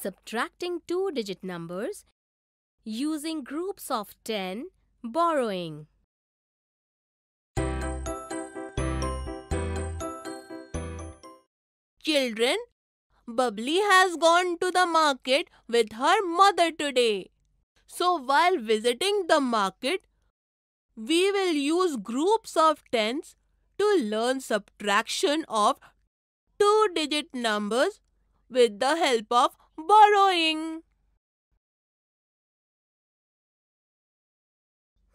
subtracting two-digit numbers, using groups of 10, borrowing. Children, Bubbly has gone to the market with her mother today. So while visiting the market, we will use groups of tens to learn subtraction of two-digit numbers with the help of borrowing.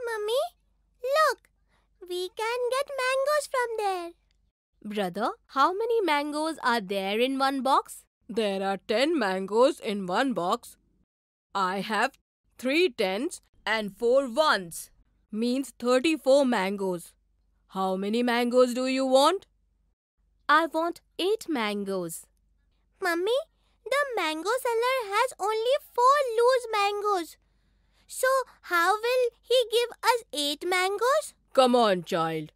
Mummy, look. We can get mangoes from there. Brother, how many mangoes are there in one box? There are 10 mangoes in one box. I have three tens and four ones. Means 34 mangoes. How many mangoes do you want? I want eight mangoes. Mummy, the mango seller has only four loose mangoes. So, how will he give us eight mangoes? Come on, child.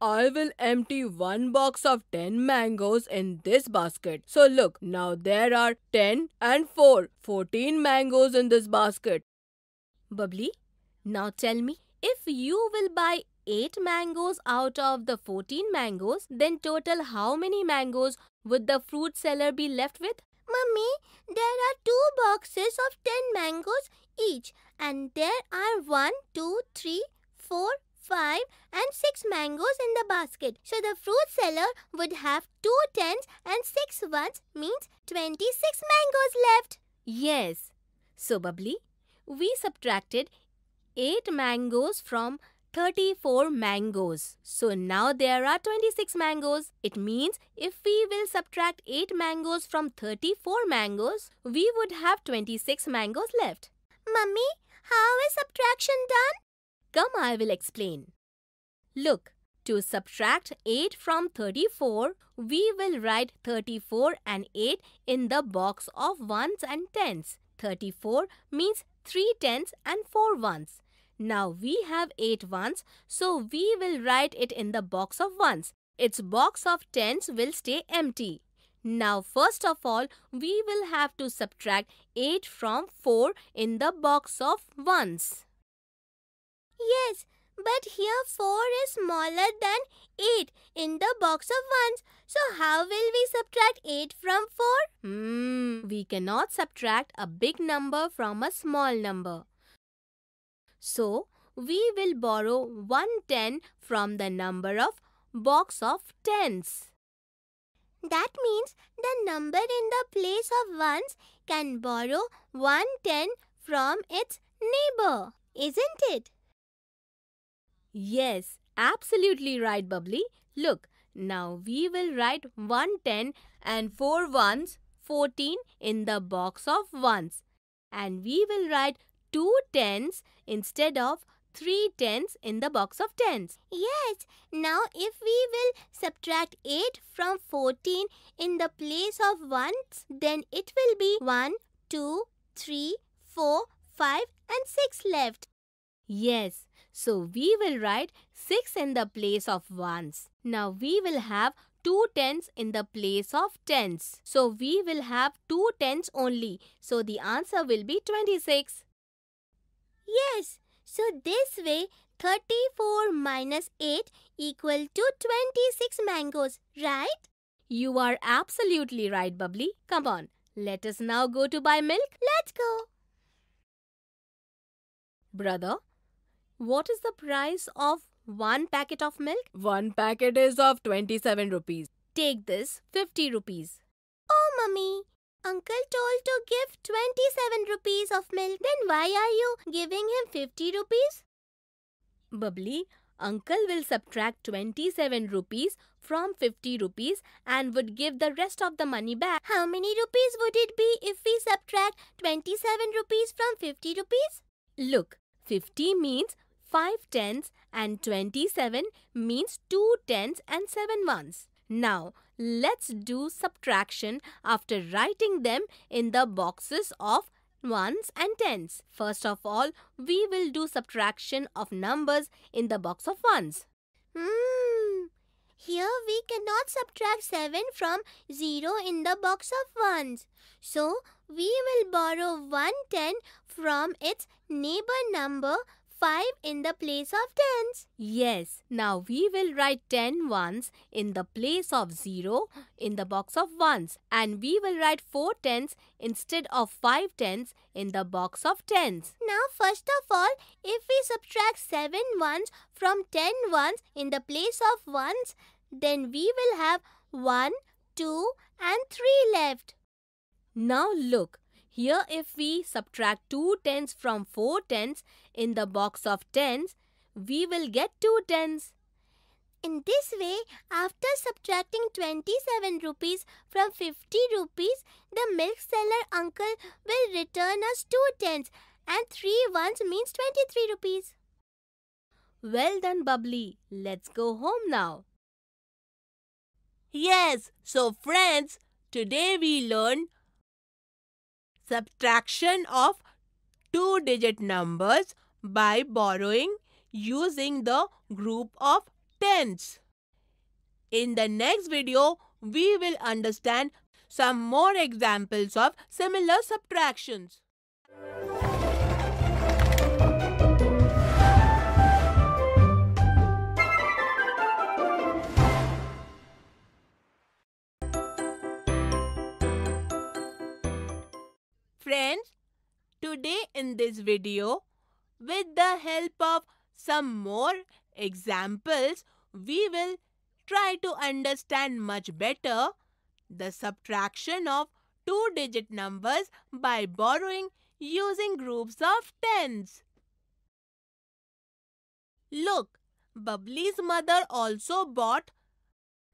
I will empty one box of 10 mangoes in this basket. So look, now there are 10 and 4, 14 mangoes in this basket. Bubbly, now tell me, if you will buy 8 mangoes out of the 14 mangoes, then total how many mangoes would the fruit seller be left with? Mummy, there are two boxes of 10 mangoes each, and there are one, two, three, four, five, and 6 mangoes in the basket. So the fruit seller would have two tens and six ones, means 26 mangoes left. Yes. So, Bubbly, we subtracted 8 mangoes from 34 mangoes. So now there are 26 mangoes. It means if we will subtract 8 mangoes from 34 mangoes, we would have 26 mangoes left. Mummy, how is subtraction done? Come, I will explain. Look, to subtract 8 from 34, we will write 34 and 8 in the box of ones and tens. 34 means 3 tens and 4 ones. Now we have 8 ones, so we will write it in the box of ones. Its box of tens will stay empty. Now first of all, we will have to subtract 8 from 4 in the box of ones. Yes, but here 4 is smaller than 8 in the box of 1s. So how will we subtract 8 from 4? Hmm, we cannot subtract a big number from a small number. So, we will borrow one ten from the number of box of tens. That means the number in the place of ones can borrow one ten from its neighbor, isn't it? Yes, absolutely right, Bubbly. Look, now we will write one ten and four ones, fourteen in the box of ones. And we will write two tens instead of three tens in the box of tens. Yes, now if we will subtract 8 from 14 in the place of ones, then it will be 1, 2, 3, 4, 5 and 6 left. Yes, so we will write 6 in the place of ones. Now we will have 2 tens in the place of tens. So we will have 2 tens only. So the answer will be 26. Yes, so this way 34 minus 8 equal to 26 mangoes, right? You are absolutely right, Bubbly. Come on, let us now go to buy milk. Let's go. Brother, what is the price of one packet of milk? One packet is of 27 rupees. Take this 50 rupees. Oh, mummy, Uncle told to give 27 rupees of milk. Then why are you giving him 50 rupees? Bubbly, uncle will subtract 27 rupees from 50 rupees and would give the rest of the money back. How many rupees would it be if we subtract 27 rupees from 50 rupees? Look, 50 means 5 tens and 27 means 2 tens and 7 ones. Now, let's do subtraction after writing them in the boxes of ones and tens. First of all, we will do subtraction of numbers in the box of ones. Hmm. Here we cannot subtract 7 from 0 in the box of ones. So, we will borrow 110 from its neighbor number 5 in the place of tens. Yes, now we will write 10 ones in the place of 0 in the box of ones and we will write 4 tens instead of 5 tens in the box of tens. Now first of all, if we subtract 7 ones from 10 ones in the place of ones, then we will have 1, 2 and 3 left. Now look, here if we subtract 2 tens from 4 tens in the box of tens, we will get 2 tens. In this way, after subtracting 27 rupees from 50 rupees, the milk seller uncle will return us 2 tens and 3 ones means 23 rupees. Well done, Bubbly. Let's go home now. Yes, so friends, today we learned subtraction of two digit numbers by borrowing using the group of tens. In the next video, we will understand some more examples of similar subtractions. Friends, today in this video, with the help of some more examples, we will try to understand much better the subtraction of two-digit numbers by borrowing using groups of tens. Look, Bubbly's mother also bought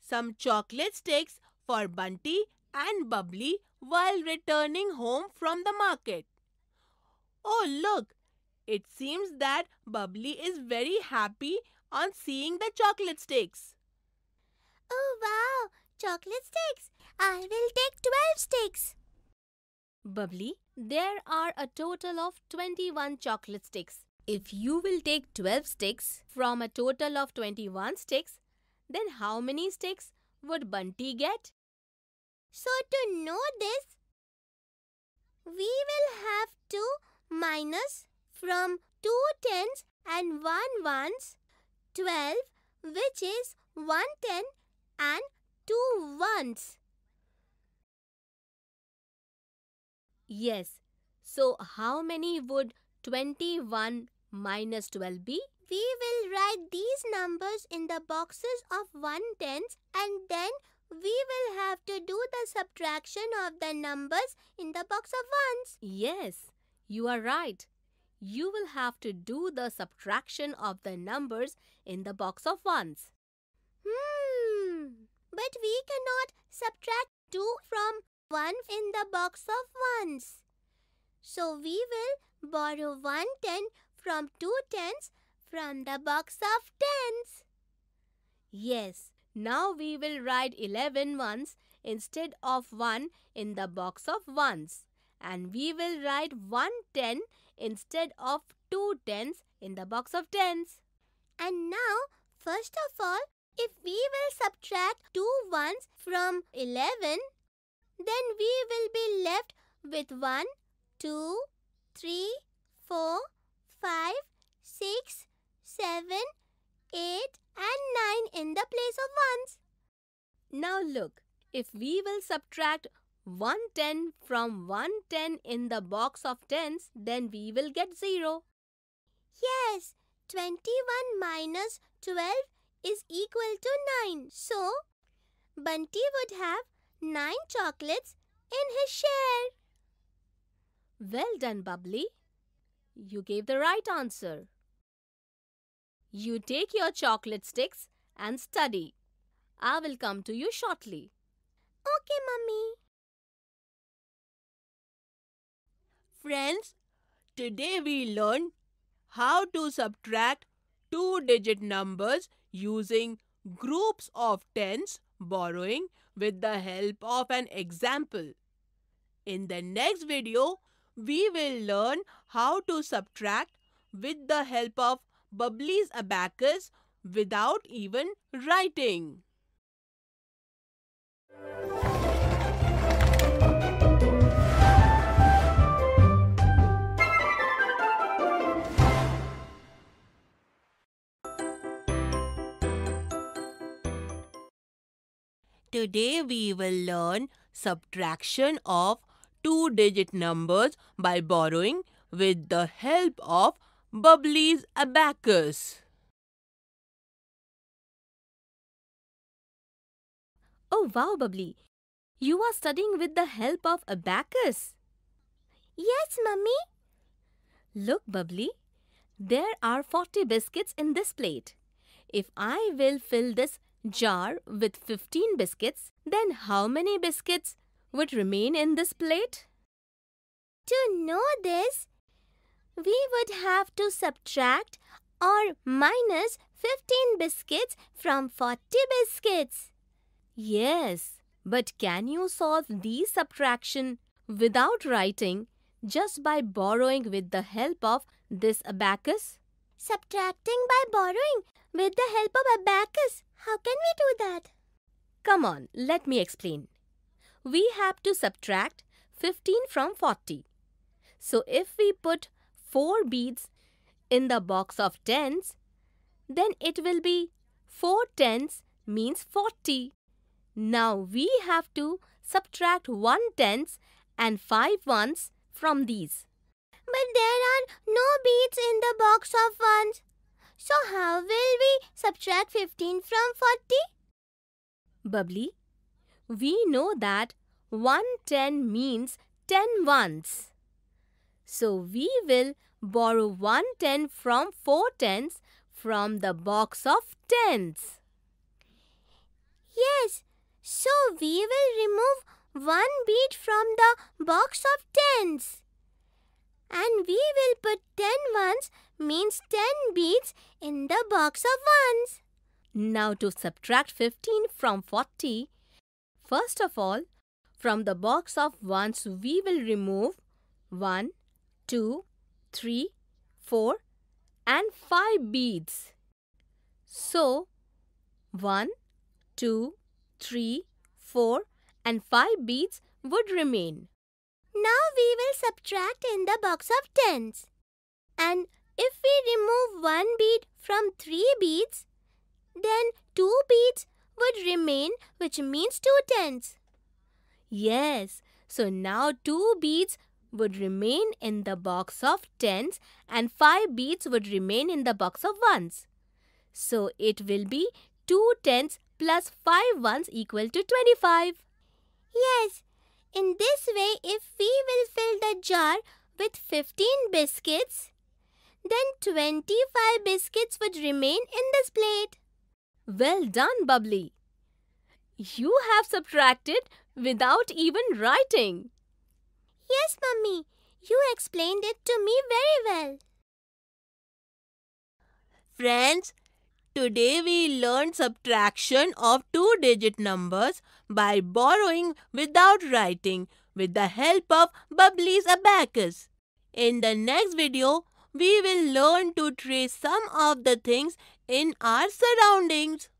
some chocolate sticks for Bunty and bubbly while returning home from the market. Oh, look! It seems that Bubbly is very happy on seeing the chocolate sticks. Oh, wow! Chocolate sticks! I will take 12 sticks. Bubbly, there are a total of 21 chocolate sticks. If you will take 12 sticks from a total of 21 sticks, then how many sticks would Bunty get? So to know this, we will have to minus from two tens and one ones, twelve, which is one ten and two ones. Yes. So how many would 21 minus 12 be? We will write these numbers in the boxes of 1 tens and then we will have to do the subtraction of the numbers in the box of ones. Yes, you are right. You will have to do the subtraction of the numbers in the box of ones. Hmm, but we cannot subtract 2 from 1 in the box of ones. So we will borrow 1 ten from 2 tens from the box of tens. Yes, now we will write 11 ones instead of 1 in the box of ones. And we will write 1 10 instead of 2 tens in the box of tens. And now, first of all, if we will subtract 2 ones from 11, then we will be left with 1, 2, 3, 4, 5, 6, 7, 8 and 9 in the place of 1s. Now look, if we will subtract 110 from 110 in the box of 10s, then we will get 0. Yes, 21 minus 12 is equal to 9. So, Bunty would have 9 chocolates in his share. Well done, Bubbly. You gave the right answer. You take your chocolate sticks and study. I will come to you shortly. Okay, mummy. Friends, today we learned how to subtract two-digit numbers using groups of tens borrowing with the help of an example. In the next video, we will learn how to subtract with the help of Bubbly's abacus without even writing. Today we will learn subtraction of two-digit numbers by borrowing with the help of Bubbly's Abacus. Oh wow, Bubbly. You are studying with the help of Abacus. Yes, Mummy. Look, Bubbly. There are 40 biscuits in this plate. If I will fill this jar with 15 biscuits, then how many biscuits would remain in this plate? To know this, we would have to subtract or minus 15 biscuits from 40 biscuits. Yes, but can you solve the subtraction without writing just by borrowing with the help of this abacus? Subtracting by borrowing with the help of abacus. How can we do that? Come on, let me explain. We have to subtract 15 from 40. So if we put 4 beads in the box of tens, then it will be four tens means 40. Now we have to subtract one tens and five ones from these. But there are no beads in the box of ones. So how will we subtract 15 from 40? Bubbly, we know that 110 means ten ones. So we will borrow one ten from four tens from the box of tens. Yes, so we will remove one bead from the box of tens. And we will put ten ones means ten beads in the box of ones. Now to subtract 15 from 40, first of all, from the box of ones we will remove 1, 2, 3, 4 and 5 beads. So, 1, 2, 3, 4 and 5 beads would remain. Now we will subtract in the box of tens. And if we remove one bead from three beads, then two beads would remain which means two tens. Yes, so now two beads would remain in the box of tens and 5 beads would remain in the box of ones. So it will be 2 tens plus 5 ones equal to 25. Yes, in this way if we will fill the jar with 15 biscuits, then 25 biscuits would remain in this plate. Well done, Bubbly. You have subtracted without even writing. Yes, Mummy. You explained it to me very well. Friends, today we learned subtraction of two-digit numbers by borrowing without writing with the help of Bubbly's abacus. In the next video, we will learn to trace some of the things in our surroundings.